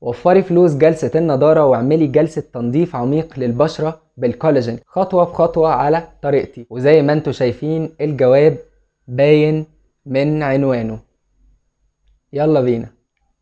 وفري فلوس جلسة النضارة واعملي جلسة تنظيف عميق للبشرة بالكولاجين خطوة بخطوة على طريقتي وزي ما انتوا شايفين الجواب باين من عنوانه يلا بينا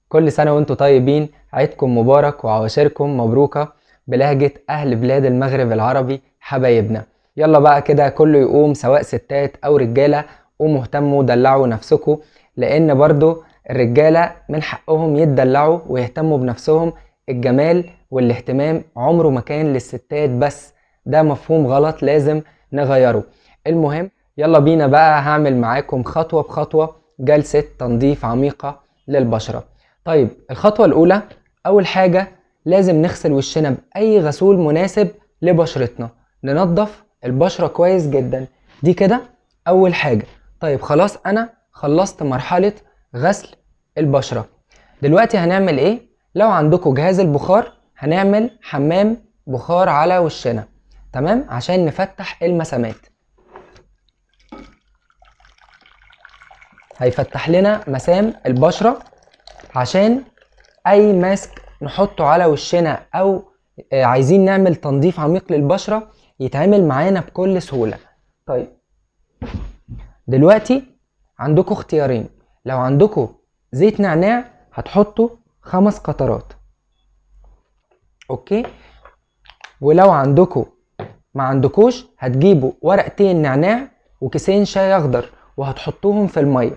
كل سنة وانتوا طيبين عيدكم مبارك وعواشركم مبروكة بلهجة أهل بلاد المغرب العربي حبايبنا يلا بقى كده كله يقوم سواء ستات أو رجالة قوموا اهتموا دلعوا نفسكم لأن برضو الرجالة من حقهم يتدلعوا ويهتموا بنفسهم الجمال والاهتمام عمره ما كان للستات بس ده مفهوم غلط لازم نغيره المهم يلا بينا بقى هعمل معاكم خطوة بخطوة جلسة تنظيف عميقة للبشرة طيب الخطوة الأولى أول حاجة لازم نغسل وشنا بأي غسول مناسب لبشرتنا ننظف البشرة كويس جدا دي كده أول حاجة طيب خلاص أنا خلصت مرحلة غسل البشرة دلوقتي هنعمل ايه لو عندكم جهاز البخار هنعمل حمام بخار على وشنا تمام عشان نفتح المسامات هيفتح لنا مسام البشرة عشان اي ماسك نحطه على وشنا او آه، عايزين نعمل تنظيف عميق للبشرة يتعمل معانا بكل سهولة طيب دلوقتي عندكم اختيارين لو عندكم زيت نعناع هتحطوا خمس قطرات اوكي ولو عندكم ما عندكوش هتجيبوا ورقتين نعناع وكيسين شاي اخضر وهتحطوهم في الميه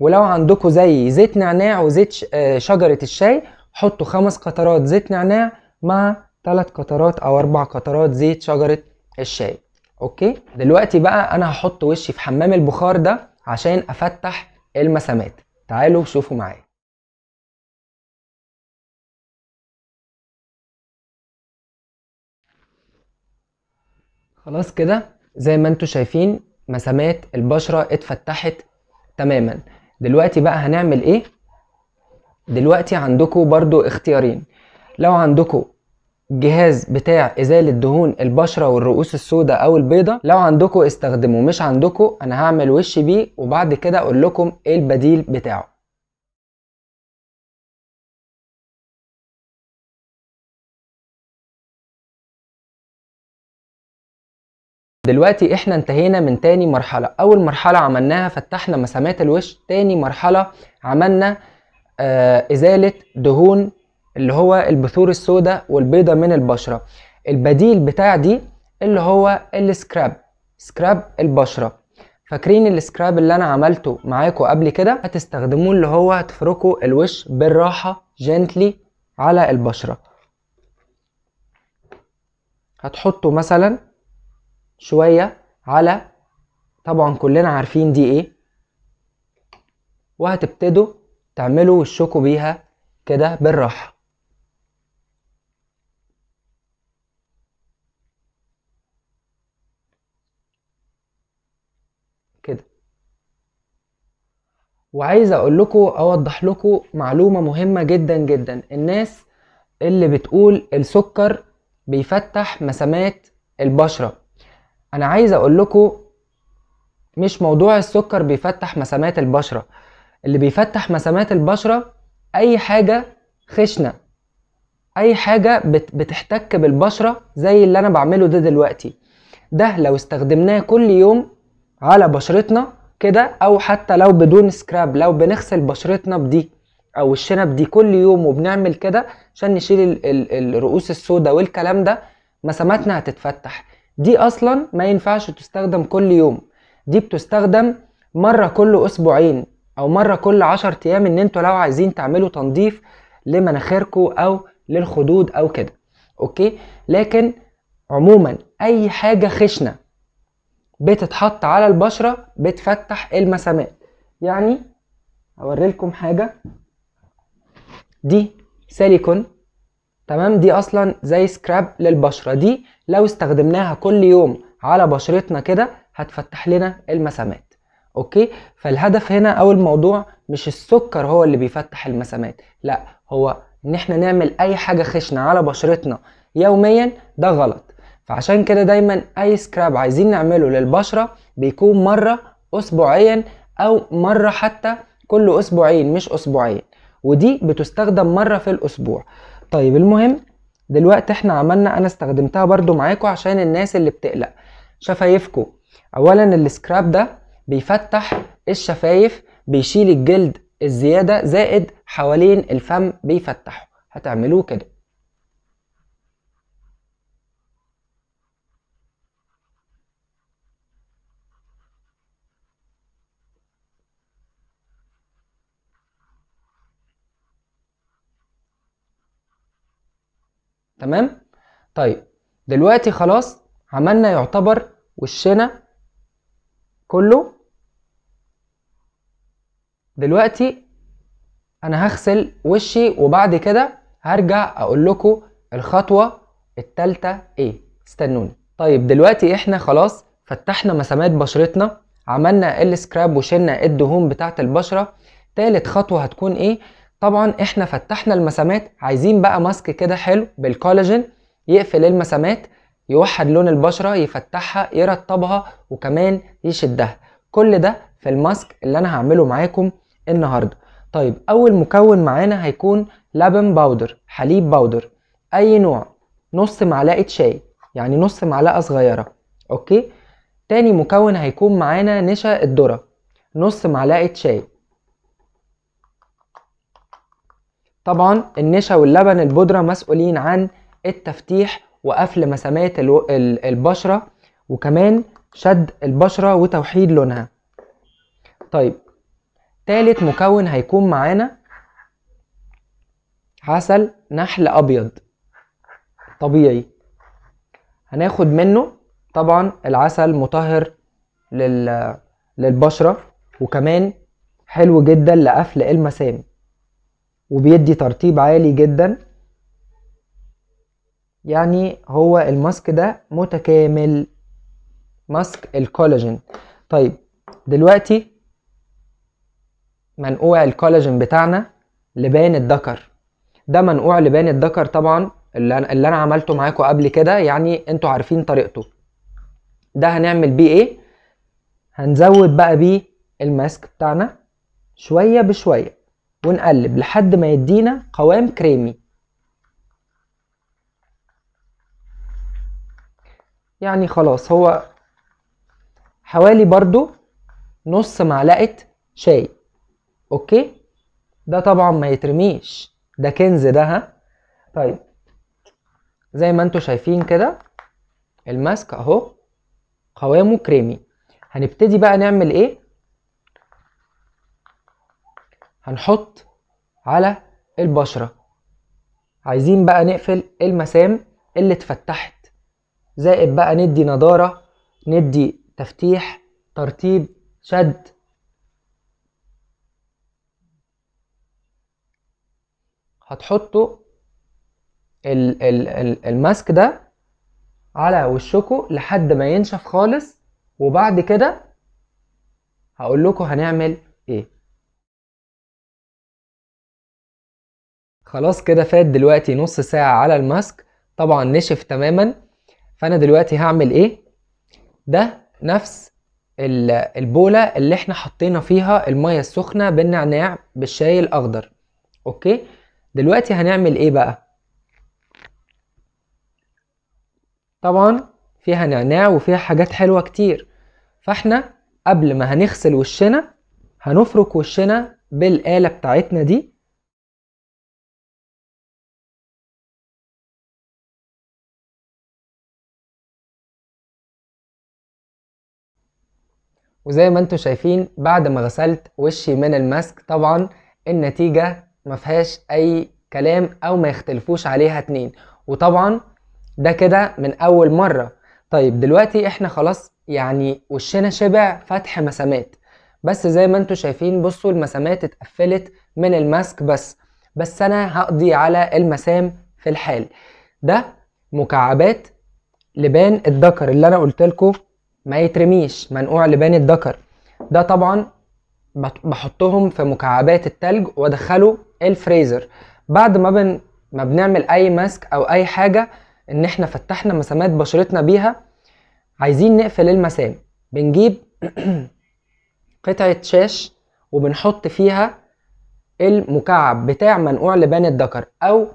ولو عندكم زي زيت نعناع وزيت آه، شجره الشاي حطوا خمس قطرات زيت نعناع مع ثلاث قطرات او اربع قطرات زيت شجره الشاي اوكي دلوقتي بقى انا هحط وشي في حمام البخار ده عشان افتح المسامات تعالوا شوفوا معايا خلاص كده زي ما انتوا شايفين مسامات البشرة اتفتحت تماما دلوقتي بقى هنعمل ايه دلوقتي عندكم برضو اختيارين لو عندكم جهاز بتاع ازاله دهون البشره والرؤوس السوداء او البيضة لو عندكم استخدموه مش عندكم انا هعمل وش بيه وبعد كده اقول لكم ايه البديل بتاعه دلوقتي احنا انتهينا من تاني مرحلة اول مرحلة عملناها فتحنا مسامات الوش تاني مرحلة عملنا آه، ازالة دهون اللي هو البثور السوداء والبيضة من البشرة البديل بتاع دي اللي هو السكراب سكراب البشرة فاكرين السكراب اللي انا عملته معاكم قبل كده هتستخدموه اللي هو تفركوا الوش بالراحة جنتلي على البشرة هتحطوا مثلا شوية على طبعا كلنا عارفين دي ايه وهتبتدوا تعملوا وشكوا بيها كده بالراحة وعايز اقول لكم اوضح لكم معلومه مهمه جدا جدا الناس اللي بتقول السكر بيفتح مسامات البشره انا عايز اقول لكم مش موضوع السكر بيفتح مسامات البشره اللي بيفتح مسامات البشره اي حاجه خشنه اي حاجه بتحتك بالبشره زي اللي انا بعمله ده دلوقتي ده لو استخدمناه كل يوم على بشرتنا كده او حتى لو بدون سكراب لو بنغسل بشرتنا بدي او الشنب دي كل يوم وبنعمل كده عشان نشيل الرؤوس السوداء والكلام ده مساماتنا هتتفتح دي اصلا ما ينفعش تستخدم كل يوم دي بتستخدم مرة كل اسبوعين او مرة كل عشر ايام ان انتوا لو عايزين تعملوا تنظيف لمناخيركو او للخدود او كده اوكي لكن عموما اي حاجة خشنة بتتحط على البشرة بتفتح المسامات يعني اوريلكم حاجة دي سيليكون تمام دي اصلا زي سكراب للبشرة دي لو استخدمناها كل يوم على بشرتنا كده هتفتح لنا المسامات اوكي فالهدف هنا او الموضوع مش السكر هو اللي بيفتح المسامات لا هو ان احنا نعمل اي حاجة خشنة على بشرتنا يوميا ده غلط فعشان كده دايما اي سكراب عايزين نعمله للبشره بيكون مره اسبوعيا او مره حتى كل اسبوعين مش اسبوعين ودي بتستخدم مره في الاسبوع طيب المهم دلوقتي احنا عملنا انا استخدمتها برضو معاكم عشان الناس اللي بتقلق شفايفكم اولا السكراب ده بيفتح الشفايف بيشيل الجلد الزياده زائد حوالين الفم بيفتحه هتعملوه كده تمام طيب دلوقتي خلاص عملنا يعتبر وشنا كله دلوقتي انا هغسل وشي وبعد كده هرجع اقول لكم الخطوه الثالثه ايه استنوني طيب دلوقتي احنا خلاص فتحنا مسامات بشرتنا عملنا السكراب وشلنا الدهون بتاعه البشره تالت خطوه هتكون ايه طبعا احنا فتحنا المسامات عايزين بقى ماسك كده حلو بالكولاجين يقفل المسامات يوحد لون البشره يفتحها يرطبها وكمان يشدها كل ده في الماسك اللي انا هعمله معاكم النهارده طيب اول مكون معانا هيكون لبن باودر حليب باودر اي نوع نص معلقه شاي يعني نص معلقه صغيره اوكي تاني مكون هيكون معانا نشا الذره نص معلقه شاي طبعا النشا واللبن البودره مسؤولين عن التفتيح وقفل مسامات البشره وكمان شد البشره وتوحيد لونها طيب تالت مكون هيكون معانا عسل نحل ابيض طبيعي هناخد منه طبعا العسل مطهر لل... للبشره وكمان حلو جدا لقفل المسام وبيدي ترطيب عالي جدا يعني هو الماسك ده متكامل ماسك الكولاجين طيب دلوقتي منقوع الكولاجين بتاعنا لبان الذكر ده منقوع لبان الذكر طبعا اللي انا, اللي أنا عملته معاكم قبل كده يعني انتوا عارفين طريقته ده هنعمل بيه ايه هنزود بقى بيه الماسك بتاعنا شويه بشويه ونقلب لحد ما يدينا قوام كريمي يعني خلاص هو حوالي برضو نص معلقة شاي اوكي ده طبعا ما يترميش ده كنز ده ها طيب زي ما انتوا شايفين كده الماسك اهو قوامه كريمي هنبتدي بقى نعمل ايه هنحط على البشرة عايزين بقى نقفل المسام اللي اتفتحت زائد بقى ندي نضارة ندي تفتيح ترتيب شد هتحطوا ال ال ال الماسك ده على وشكوا لحد ما ينشف خالص وبعد كده هقول لكم هنعمل ايه خلاص كده فات دلوقتي نص ساعة على الماسك طبعا نشف تماما فانا دلوقتي هعمل ايه ده نفس البولة اللي احنا حطينا فيها المية السخنة بالنعناع بالشاي الاخضر اوكي دلوقتي هنعمل ايه بقى طبعا فيها نعناع وفيها حاجات حلوة كتير فاحنا قبل ما هنغسل وشنا هنفرك وشنا بالآلة بتاعتنا دي وزي ما انتم شايفين بعد ما غسلت وشي من الماسك طبعا النتيجة ما فيهاش اي كلام او ما يختلفوش عليها اتنين وطبعا ده كده من اول مرة طيب دلوقتي احنا خلاص يعني وشنا شبع فتح مسامات بس زي ما انتم شايفين بصوا المسامات اتقفلت من الماسك بس بس انا هقضي على المسام في الحال ده مكعبات لبان الذكر اللي انا قلت لكم ما يترميش منقوع لبان الذكر ده طبعا بحطهم في مكعبات التلج وادخله الفريزر بعد ما بن ما بنعمل اي ماسك او اي حاجه ان احنا فتحنا مسامات بشرتنا بيها عايزين نقفل المسام بنجيب قطعه شاش وبنحط فيها المكعب بتاع منقوع لبان الذكر او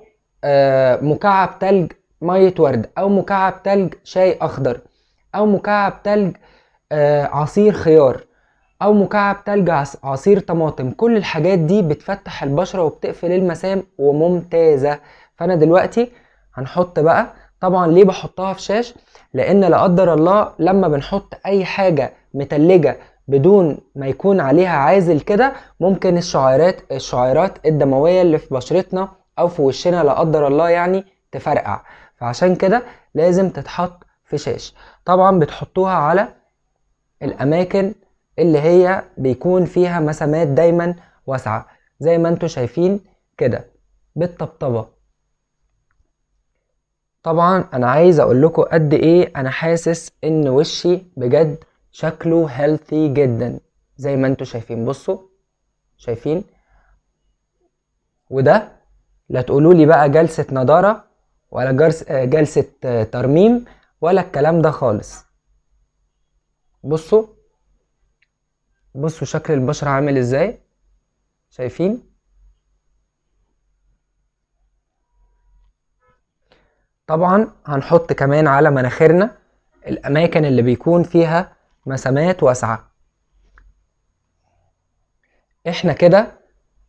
آه، مكعب تلج ميه ورد او مكعب تلج شاي اخضر او مكعب تلج آه، عصير خيار او مكعب تلج عصير طماطم كل الحاجات دي بتفتح البشره وبتقفل المسام وممتازه فانا دلوقتي هنحط بقى طبعا ليه بحطها في شاش لان لا قدر الله لما بنحط اي حاجه متلجه بدون ما يكون عليها عازل كده ممكن الشعيرات الشعيرات الدمويه اللي في بشرتنا او في وشنا لا قدر الله يعني تفرقع فعشان كده لازم تتحط في طبعا بتحطوها على الاماكن اللي هي بيكون فيها مسامات دايما واسعه زي ما انتم شايفين كده بالطبطبه طبعا انا عايز اقول لكم قد ايه انا حاسس ان وشي بجد شكله هيلثي جدا زي ما انتم شايفين بصوا شايفين وده لا تقولوا لي بقى جلسه نضاره ولا جلسه ترميم ولا الكلام ده خالص بصوا بصوا شكل البشرة عامل ازاي شايفين طبعا هنحط كمان على مناخيرنا الاماكن اللي بيكون فيها مسامات واسعة احنا كده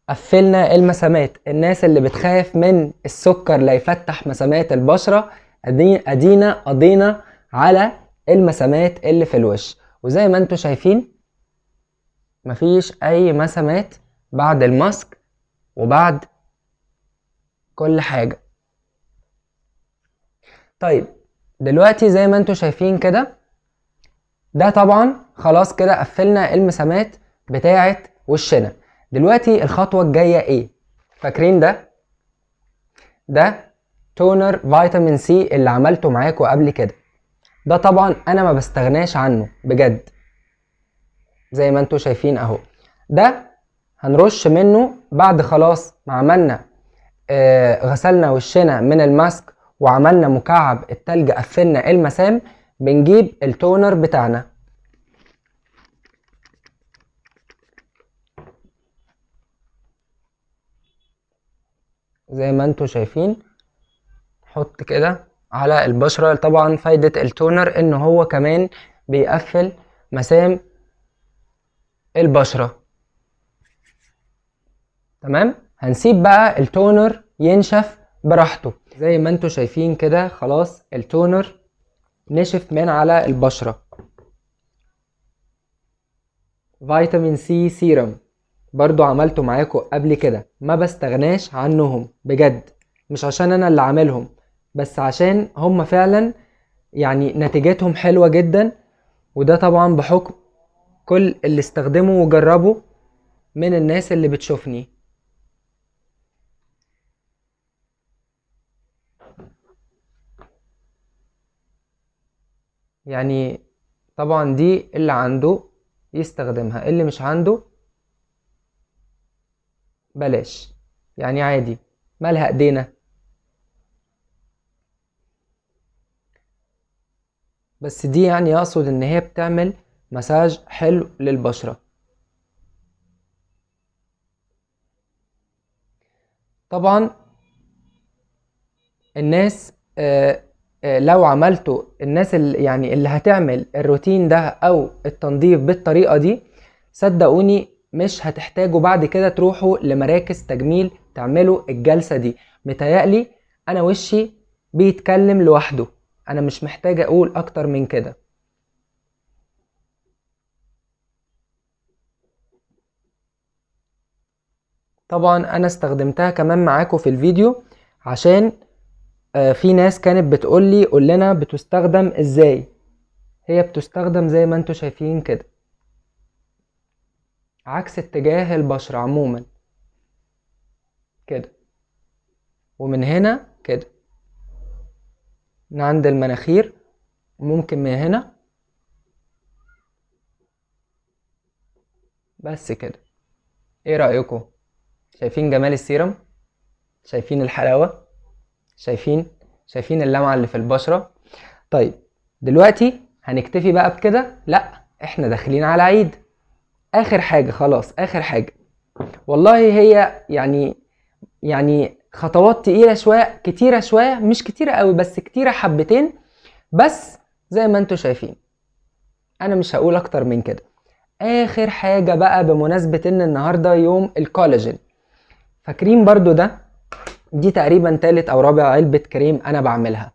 قفلنا المسامات الناس اللي بتخاف من السكر لا يفتح مسامات البشرة ادينا قضينا على المسامات اللي في الوش وزي ما انتم شايفين مفيش اي مسامات بعد الماسك وبعد كل حاجه طيب دلوقتي زي ما انتم شايفين كده ده طبعا خلاص كده قفلنا المسامات بتاعه وشنا دلوقتي الخطوه الجايه ايه فاكرين ده ده تونر فيتامين سي اللي عملته معاكم قبل كده ده طبعا انا ما بستغناش عنه بجد زي ما انتم شايفين اهو ده هنرش منه بعد خلاص ما عملنا آه غسلنا وشنا من الماسك وعملنا مكعب التلج قفلنا المسام بنجيب التونر بتاعنا زي ما انتم شايفين حط كده على البشرة طبعا فايدة التونر ان هو كمان بيقفل مسام البشرة تمام هنسيب بقى التونر ينشف براحته زي ما انتوا شايفين كده خلاص التونر نشف من على البشرة فيتامين سي سيرم برضو عملته معاكم قبل كده ما بستغناش عنهم بجد مش عشان انا اللي عاملهم بس عشان هم فعلا يعني نتيجتهم حلوة جدا وده طبعا بحكم كل اللي استخدموا وجربوا من الناس اللي بتشوفني يعني طبعا دي اللي عنده يستخدمها اللي مش عنده بلاش يعني عادي مالها ايدينا بس دي يعني اقصد ان هي بتعمل مساج حلو للبشرة طبعا الناس آآ آه، آآ آه، لو عملتوا الناس اللي يعني اللي هتعمل الروتين ده او التنظيف بالطريقة دي صدقوني مش هتحتاجوا بعد كده تروحوا لمراكز تجميل تعملوا الجلسة دي متهيألي انا وشي بيتكلم لوحده انا مش محتاج اقول اكتر من كده طبعا انا استخدمتها كمان معاكم في الفيديو عشان آه، في ناس كانت بتقول لي قول لنا بتستخدم ازاي هي بتستخدم زي ما انتم شايفين كده عكس اتجاه البشرة عموما كده ومن هنا كده من عند المناخير وممكن من هنا بس كده ايه رأيكم شايفين جمال السيرم شايفين الحلاوة شايفين شايفين اللمعة اللي في البشرة طيب دلوقتي هنكتفي بقى بكده لا احنا داخلين على عيد اخر حاجة خلاص اخر حاجة والله هي يعني يعني خطوات تقيله شويه كتيره شويه مش كتيره قوي بس كتيره حبتين بس زي ما انتم شايفين انا مش هقول اكتر من كده اخر حاجه بقى بمناسبه ان النهارده يوم الكولاجين فاكرين برضو ده دي تقريبا تالت او رابع علبه كريم انا بعملها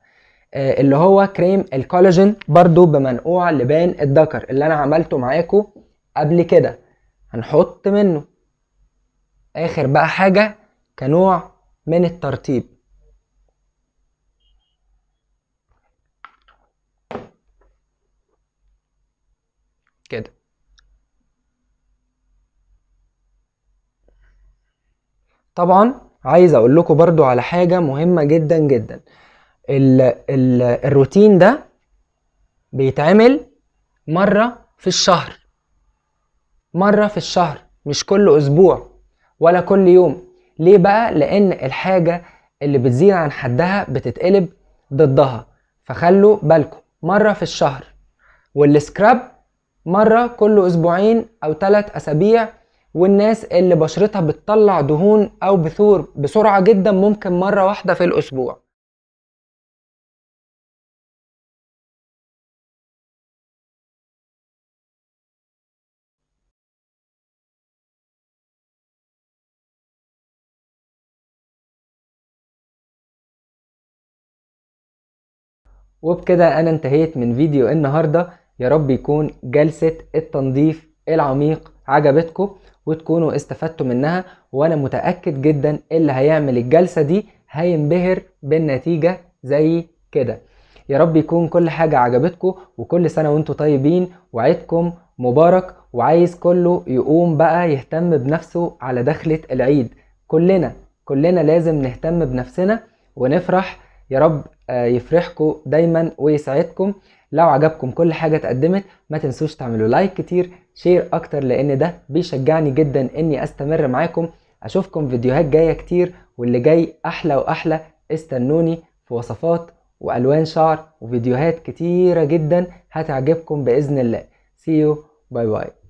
آه، اللي هو كريم الكولاجين برضو بمنقوع لبان الذكر اللي انا عملته معاكم قبل كده هنحط منه اخر بقى حاجه كنوع من الترتيب كده طبعا عايز اقول لكم برضو على حاجة مهمة جدا جدا الـ الـ الروتين ده بيتعمل مرة في الشهر مرة في الشهر مش كل أسبوع ولا كل يوم ليه بقى لان الحاجه اللي بتزيد عن حدها بتتقلب ضدها فخلوا بالكم مره في الشهر والسكراب مره كل اسبوعين او ثلاث اسابيع والناس اللي بشرتها بتطلع دهون او بثور بسرعه جدا ممكن مره واحده في الاسبوع وبكده انا انتهيت من فيديو النهارده يا رب يكون جلسه التنظيف العميق عجبتكم وتكونوا استفدتوا منها وانا متاكد جدا اللي هيعمل الجلسه دي هينبهر بالنتيجه زي كده يا رب يكون كل حاجه عجبتكم وكل سنه وانتم طيبين وعيدكم مبارك وعايز كله يقوم بقى يهتم بنفسه على دخله العيد كلنا كلنا لازم نهتم بنفسنا ونفرح يا رب آه، يفرحكم دايما ويسعدكم لو عجبكم كل حاجة اتقدمت ما تنسوش تعملوا لايك كتير شير اكتر لان ده بيشجعني جدا اني استمر معاكم اشوفكم فيديوهات جاية كتير واللي جاي احلى واحلى استنوني في وصفات والوان شعر وفيديوهات كتيرة جدا هتعجبكم باذن الله سي يو باي باي